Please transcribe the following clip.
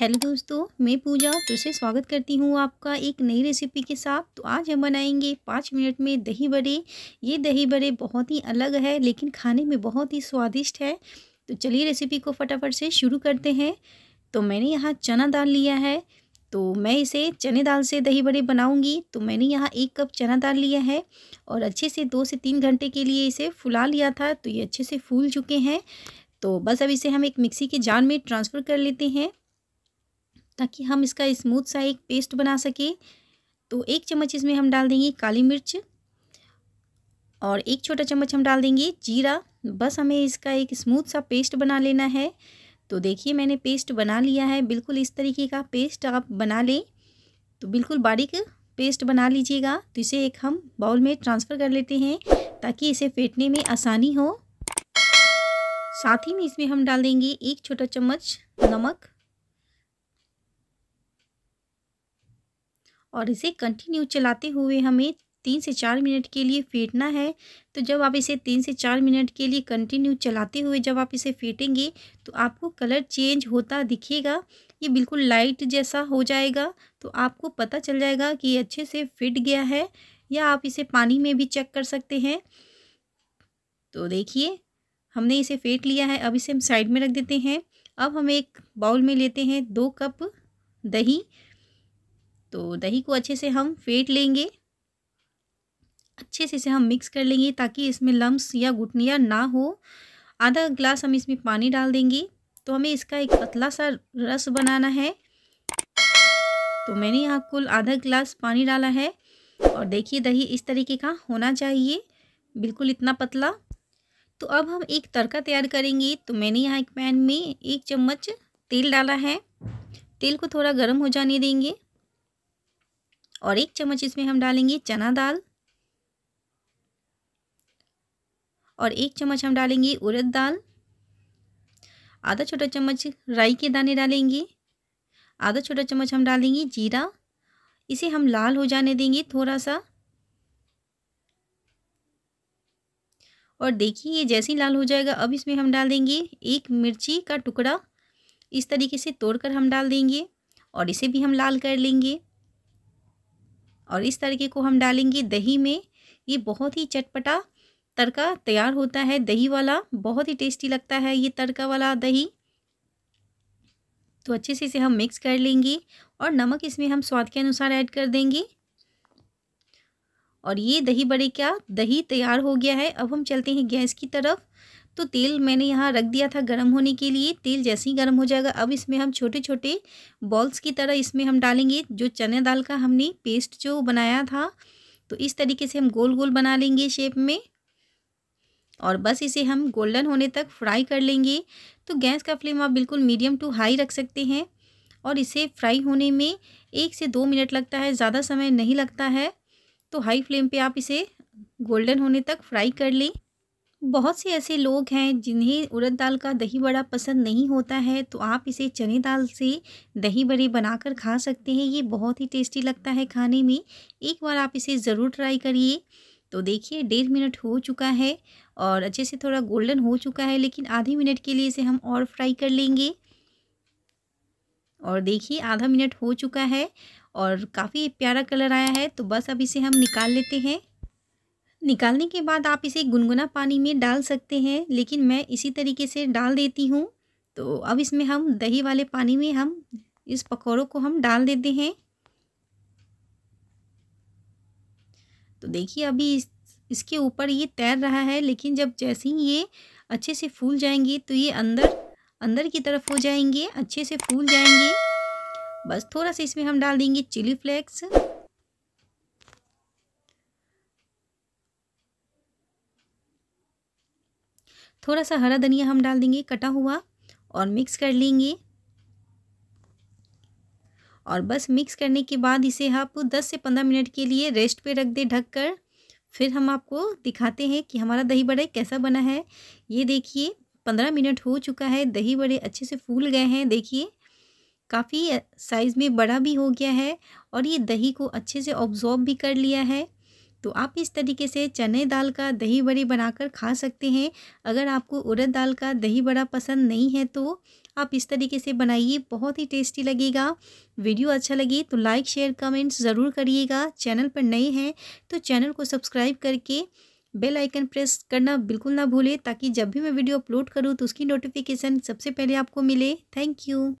hello दोस्तों मैं पूजा फिर से स्वागत करती हूँ आपका एक नई रेसिपी के साथ तो आज हम बनाएंगे पाँच मिनट में दही बड़े ये दही बड़े बहुत ही अलग है लेकिन खाने में बहुत ही स्वादिष्ट है तो चलिए रेसिपी को फटाफट से शुरू करते हैं तो मैंने यहाँ चना दाल लिया है तो मैं इसे चने दाल से दही बड़े बनाऊँगी तो मैंने यहाँ एक कप चना दाल लिया है और अच्छे से दो से तीन घंटे के लिए इसे फुला लिया था तो ये अच्छे से फूल चुके हैं तो बस अब इसे हम एक मिक्सी के जार में ट्रांसफ़र कर लेते हैं ताकि हम इसका स्मूथ सा एक पेस्ट बना सकें तो एक चम्मच इसमें हम डाल देंगे काली मिर्च और एक छोटा चम्मच हम डाल देंगे जीरा बस हमें इसका एक स्मूथ सा पेस्ट बना लेना है तो देखिए मैंने पेस्ट बना लिया है बिल्कुल इस तरीके का पेस्ट आप बना लें तो बिल्कुल बारीक पेस्ट बना लीजिएगा तो इसे एक हम बाउल में ट्रांसफ़र कर लेते हैं ताकि इसे फेंटने में आसानी हो साथ ही में इसमें हम डाल देंगे एक छोटा चम्मच नमक और इसे कंटिन्यू चलाते हुए हमें तीन से चार मिनट के लिए फेंटना है तो जब आप इसे तीन से चार मिनट के लिए कंटिन्यू चलाते हुए जब आप इसे फेंटेंगे तो आपको कलर चेंज होता दिखेगा ये बिल्कुल लाइट जैसा हो जाएगा तो आपको पता चल जाएगा कि ये अच्छे से फिट गया है या आप इसे पानी में भी चेक कर सकते हैं तो देखिए हमने इसे फेंट लिया है अब इसे हम साइड में रख देते हैं अब हम एक बाउल में लेते हैं दो कप दही तो दही को अच्छे से हम फेंट लेंगे अच्छे से इसे हम मिक्स कर लेंगे ताकि इसमें लम्स या घुटनिया ना हो आधा ग्लास हम इसमें पानी डाल देंगे तो हमें इसका एक पतला सा रस बनाना है तो मैंने यहाँ कुल आधा ग्लास पानी डाला है और देखिए दही इस तरीके का होना चाहिए बिल्कुल इतना पतला तो अब हम एक तड़का तैयार करेंगे तो मैंने यहाँ एक पैन में एक चम्मच तेल डाला है तेल को थोड़ा गर्म हो जाने देंगे और एक चम्मच इसमें हम डालेंगे चना दाल और एक चम्मच हम डालेंगे उड़द दाल आधा छोटा चम्मच राई के दाने डालेंगे आधा छोटा चम्मच हम डालेंगे जीरा इसे हम लाल हो जाने देंगे थोड़ा सा और देखिए ये जैसे ही लाल हो जाएगा अब इसमें हम डाल देंगे एक मिर्ची का टुकड़ा इस तरीके से तोड़कर हम डाल देंगे और इसे भी हम लाल कर लेंगे और इस तड़के को हम डालेंगे दही में ये बहुत ही चटपटा तड़का तैयार होता है दही वाला बहुत ही टेस्टी लगता है ये तड़का वाला दही तो अच्छे से इसे हम मिक्स कर लेंगे और नमक इसमें हम स्वाद के अनुसार ऐड कर देंगे और ये दही बड़े क्या दही तैयार हो गया है अब हम चलते हैं गैस की तरफ तो तेल मैंने यहाँ रख दिया था गर्म होने के लिए तेल जैसे ही गर्म हो जाएगा अब इसमें हम छोटे छोटे बॉल्स की तरह इसमें हम डालेंगे जो चने दाल का हमने पेस्ट जो बनाया था तो इस तरीके से हम गोल गोल बना लेंगे शेप में और बस इसे हम गोल्डन होने तक फ्राई कर लेंगे तो गैस का फ्लेम आप बिल्कुल मीडियम टू हाई रख सकते हैं और इसे फ्राई होने में एक से दो मिनट लगता है ज़्यादा समय नहीं लगता है तो हाई फ्लेम पे आप इसे गोल्डन होने तक फ्राई कर लें बहुत से ऐसे लोग हैं जिन्हें उड़द दाल का दही बड़ा पसंद नहीं होता है तो आप इसे चने दाल से दही बड़े बनाकर खा सकते हैं ये बहुत ही टेस्टी लगता है खाने में एक बार आप इसे ज़रूर ट्राई करिए तो देखिए डेढ़ मिनट हो चुका है और अच्छे से थोड़ा गोल्डन हो चुका है लेकिन आधे मिनट के लिए इसे हम और फ्राई कर लेंगे और देखिए आधा मिनट हो चुका है और काफ़ी प्यारा कलर आया है तो बस अब इसे हम निकाल लेते हैं निकालने के बाद आप इसे गुनगुना पानी में डाल सकते हैं लेकिन मैं इसी तरीके से डाल देती हूँ तो अब इसमें हम दही वाले पानी में हम इस पकौड़ों को हम डाल देते हैं तो देखिए अभी इस, इसके ऊपर ये तैर रहा है लेकिन जब जैसे ही ये अच्छे से फूल जाएंगे तो ये अंदर अंदर की तरफ हो जाएंगे अच्छे से फूल जाएंगे बस थोड़ा सा इसमें हम डाल देंगे चिली फ्लेक्स थोड़ा सा हरा धनिया हम डाल देंगे कटा हुआ और मिक्स कर लेंगे और बस मिक्स करने के बाद इसे आप हाँ 10 से 15 मिनट के लिए रेस्ट पे रख दे ढक कर फिर हम आपको दिखाते हैं कि हमारा दही बड़े कैसा बना है ये देखिए पंद्रह मिनट हो चुका है दही बड़े अच्छे से फूल गए हैं देखिए काफ़ी साइज़ में बड़ा भी हो गया है और ये दही को अच्छे से ऑब्जॉर्ब भी कर लिया है तो आप इस तरीके से चने दाल का दही बड़ी बनाकर खा सकते हैं अगर आपको उड़द दाल का दही बड़ा पसंद नहीं है तो आप इस तरीके से बनाइए बहुत ही टेस्टी लगेगा वीडियो अच्छा लगे तो लाइक शेयर कमेंट्स ज़रूर करिएगा चैनल पर नए हैं तो चैनल को सब्सक्राइब करके बेल आइकन प्रेस करना बिल्कुल ना भूलें ताकि जब भी मैं वीडियो अपलोड करूँ तो उसकी नोटिफिकेशन सबसे पहले आपको मिले थैंक यू